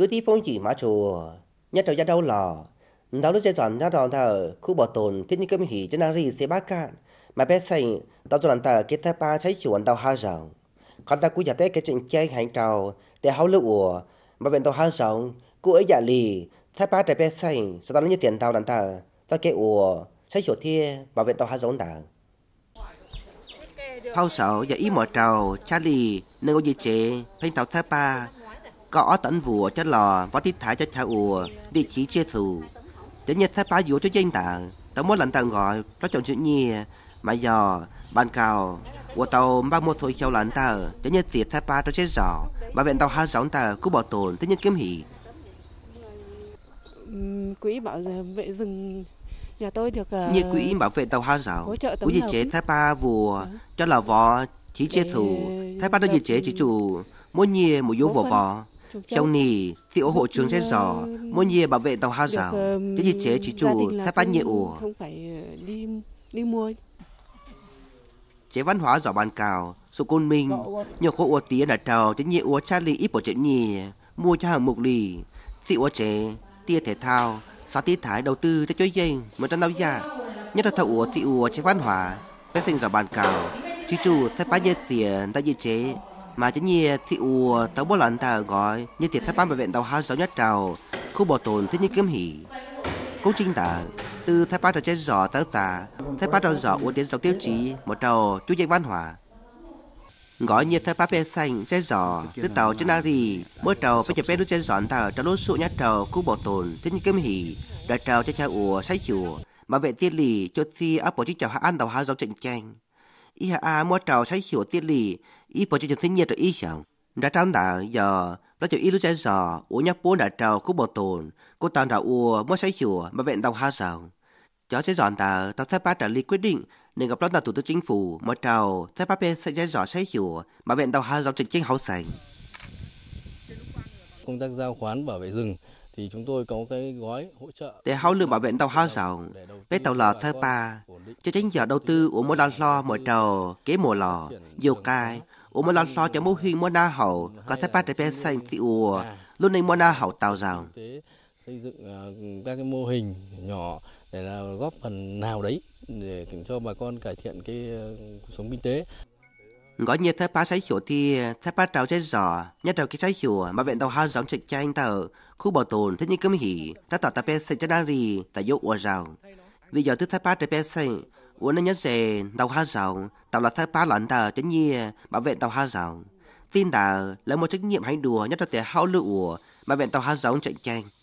cứ đi phong chỉ má chùa nhất trò gia đâu lò tao lúc chơi toàn ra đòn thờ khu bảo tồn thiên nhiên cơm hỉ trên nari xe bác cạn mà bé xây tao cho lần tờ cái thái ba cháy chùa anh tao ha rộng còn ta cú giả tế cái chuyện chơi hành trào để háo lưu ủa mà bên tao ha rộng cú ấy giả dạ lì thái ba trẻ bé xây sao tao lấy như tiền tao lần tờ tao kêu ủa cháy chùa thia bảo vệ tao ha rộng tao phao sầu và ý mở trào Charlie nên có gì chế phanh tàu thái ba có tận vua cho lò và tít thái cho cha ùa địa chỉ chia thù chớ nhật thái phá vua cho danh tả tao muốn lần tặng gọi nó chọn chữ nhì mà giờ bàn cào của tàu ba một thôi cho lần tờ chớ nhật thiệt thái phá cho chết rõ mà vẹn tàu hai giống tờ cứ bỏ tồn tất nhiên kiếm hỉ quỹ bảo vệ rừng nhà tôi được uh, như quỹ bảo vệ tàu hai rào của gì chế thái ba vua dạ. cho là vò chỉ chế thủ thái ba đã gì chế chỉ chủ mỗi nhì một yếu vò vò trong nì thì ủng hộ trường sẽ giỏ, mua nhìa bảo vệ tàu ha giàu. Thế như chế chỉ chủ tháp bát nhẹ ủ. Ờ, chế văn hóa giỏ bàn cào, sụp côn minh, nhiều khổ ủa tía là trầu chế nhẹ ủa cha lì ít bộ chế nhì, mua cho hàng mục lì, thị ủa chế, tia thể thao, xã tí thái đầu tư cho chơi dây, mới trong đau già. Nhất là thợ ủa thị ủa chế văn hóa, phép sinh giỏ bàn cào, chỉ chủ tháp bát nhẹ tiền đã như chế mà chính như thị u tàu bó lận ta gọi như thiệt tháp bán bảo vệ tàu hao gió nhất trào khu bảo tồn thích như kiếm hỉ cũng chính tả từ thái bát trò chơi giỏ tớ tả thái bát trò giỏ uống tiến dòng tiêu chí một trầu chú dạy văn hóa gọi như thái bát bê xanh chơi giỏ từ tàu trên ari mỗi trầu phải chụp bê đu chơi giỏ tàu trò lốt sụ nhát trầu khu bảo tồn thích như kiếm hỉ đã trầu cho cha ủa sai chùa mà vệ tiên lì cho thi áp bộ chiếc trò hạ ăn tàu hao dọc trận tranh ý hà à mua trào sai hiểu tiết lì ý bỏ chuyện thiên nhiên rồi ý chẳng đã trao đã giờ đã cho y lúc trái giờ u nhấp bốn đã trào cũng bảo tồn cô tàn đã ua mua sai hiểu mà vẹn đồng ha sao chó sẽ dọn đã tao thay ba trả lý quyết định nên gặp lãnh đạo thủ tướng chính phủ mua trào thay ba bên sẽ trái giờ sai hiểu mà vẹn đồng ha sao trình chính hậu sành công tác giao khoán bảo vệ rừng thì chúng tôi có cái gói hỗ trợ để hỗ lượng bảo vệ tàu hao dầu với tàu lò thơ ba, cho chính giờ đầu tư của mỗi lò lo mỗi trầu kế mùa lò dù cai của mỗi lò lo cho mỗi huyên mỗi na hậu có thơ ba để bên xanh thị ùa luôn nên mỗi na hậu tàu dầu xây dựng à, các cái mô hình nhỏ để là góp phần nào đấy để cho bà con cải thiện cái à, cuộc sống kinh tế có nhiều thơ phá sấy hiểu thì thơ phá trào chết giỏ nhất trào cái sấy hiểu mà vẹn tàu hao giống trực cho anh tờ khu bảo tồn thế như cấm hỉ đã tỏ tập bên cho đang rì tại dụ ủa rào vì giờ thứ thơ phá trên bên xây ủa nó nhớ rề tàu hao rào tàu là thơ phá lận tờ chính nhi bảo vệ tàu hao rào tin đà là một trách nhiệm hành đùa nhất là tề hao lụ mà vẹn tàu hao giống trực cho